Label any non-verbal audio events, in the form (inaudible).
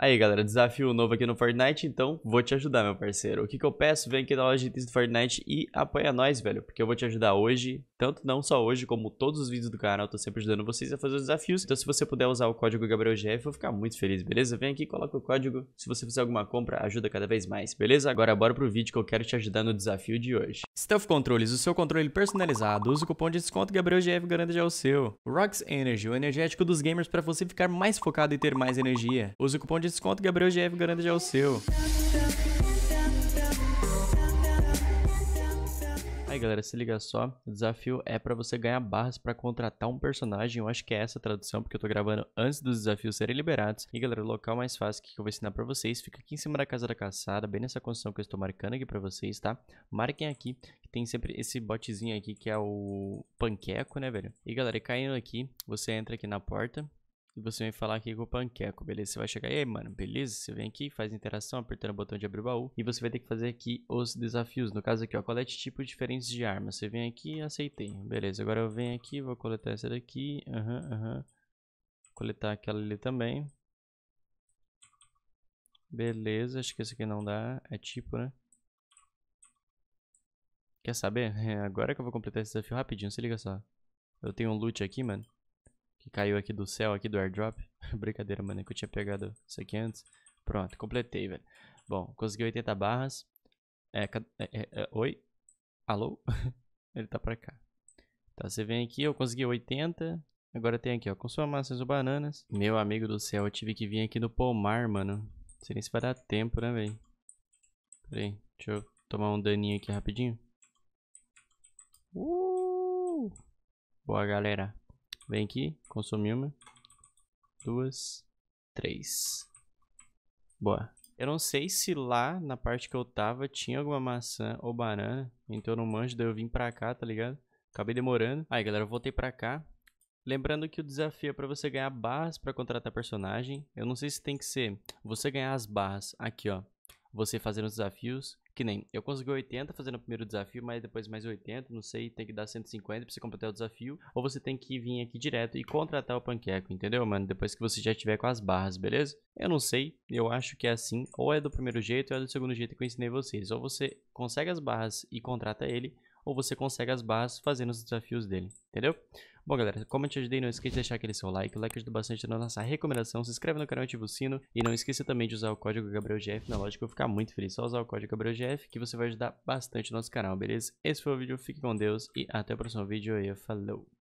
Aí, galera, desafio novo aqui no Fortnite, então vou te ajudar, meu parceiro. O que, que eu peço? Vem aqui na loja de itens do Fortnite e apoia nós, velho, porque eu vou te ajudar hoje, tanto não só hoje, como todos os vídeos do canal, eu tô sempre ajudando vocês a fazer os desafios. Então, se você puder usar o código GabrielGF, eu vou ficar muito feliz, beleza? Vem aqui, coloca o código. Se você fizer alguma compra, ajuda cada vez mais, beleza? Agora, bora pro vídeo que eu quero te ajudar no desafio de hoje. Stealth Controles, o seu controle personalizado. Usa o cupom de desconto GabrielGF garante já o seu. Rocks Energy, o energético dos gamers para você ficar mais focado e ter mais energia. Usa o cupom de desconto, Gabriel GF Grande já o seu. Aí galera, se liga só, o desafio é para você ganhar barras para contratar um personagem, eu acho que é essa a tradução, porque eu tô gravando antes dos desafios serem liberados. E galera, o local mais fácil que eu vou ensinar para vocês fica aqui em cima da Casa da Caçada, bem nessa construção que eu estou marcando aqui para vocês, tá? Marquem aqui, que tem sempre esse botezinho aqui que é o panqueco, né velho? E galera, caindo aqui, você entra aqui na porta, e você vem falar aqui com o Panqueco, beleza? Você vai chegar aí, mano, beleza? Você vem aqui, faz interação, apertando o botão de abrir o baú. E você vai ter que fazer aqui os desafios. No caso aqui, ó, colete tipos diferentes de armas. Você vem aqui aceitei. Beleza, agora eu venho aqui, vou coletar essa daqui. Aham, uhum, aham. Uhum. Coletar aquela ali também. Beleza, acho que esse aqui não dá. É tipo, né? Quer saber? (laughs) É agora que eu vou completar esse desafio rapidinho, se liga só. Eu tenho um loot aqui, mano que caiu aqui do céu, aqui do airdrop. (laughs) Brincadeira, mano, é que eu tinha pegado isso aqui antes. Pronto, completei, velho. Bom, consegui 80 barras. É, é, é, é, oi? Alô? (laughs) Ele tá pra cá. Tá, você vem aqui, eu consegui 80. Agora tem aqui, ó, consuma maçãs ou bananas. Meu amigo do céu, eu tive que vir aqui no pomar, mano. Não sei nem se vai dar tempo, né, velho? Pera aí, deixa eu tomar um daninho aqui rapidinho. Uh! Boa, galera. Vem aqui, consome uma. Duas. Três. Boa. Eu não sei se lá na parte que eu tava tinha alguma maçã ou banana. Então eu não manjo, daí eu vim pra cá, tá ligado? Acabei demorando. Aí, galera, eu voltei pra cá. Lembrando que o desafio é pra você ganhar barras pra contratar personagem. Eu não sei se tem que ser você ganhar as barras aqui, ó você fazendo os desafios. Que nem eu consegui 80 fazendo o primeiro desafio, mas depois mais 80, não sei, tem que dar 150 pra você completar o desafio. Ou você tem que vir aqui direto e contratar o panqueco, entendeu, mano? Depois que você já tiver com as barras, beleza? Eu não sei, eu acho que é assim. Ou é do primeiro jeito, ou é do segundo jeito que eu ensinei vocês. Ou você consegue as barras e contrata ele, ou você consegue as barras fazendo os desafios dele, entendeu? Bom, galera, como eu te ajudei, não esqueça de deixar aquele seu like. O like ajuda bastante na nossa recomendação. Se inscreve no canal, ativa o sino. E não esqueça também de usar o código GabrielGF na loja, que eu vou ficar muito feliz. Só usar o código GabrielGF que você vai ajudar bastante o nosso canal, beleza? Esse foi o vídeo, fique com Deus e até o próximo vídeo. E falou!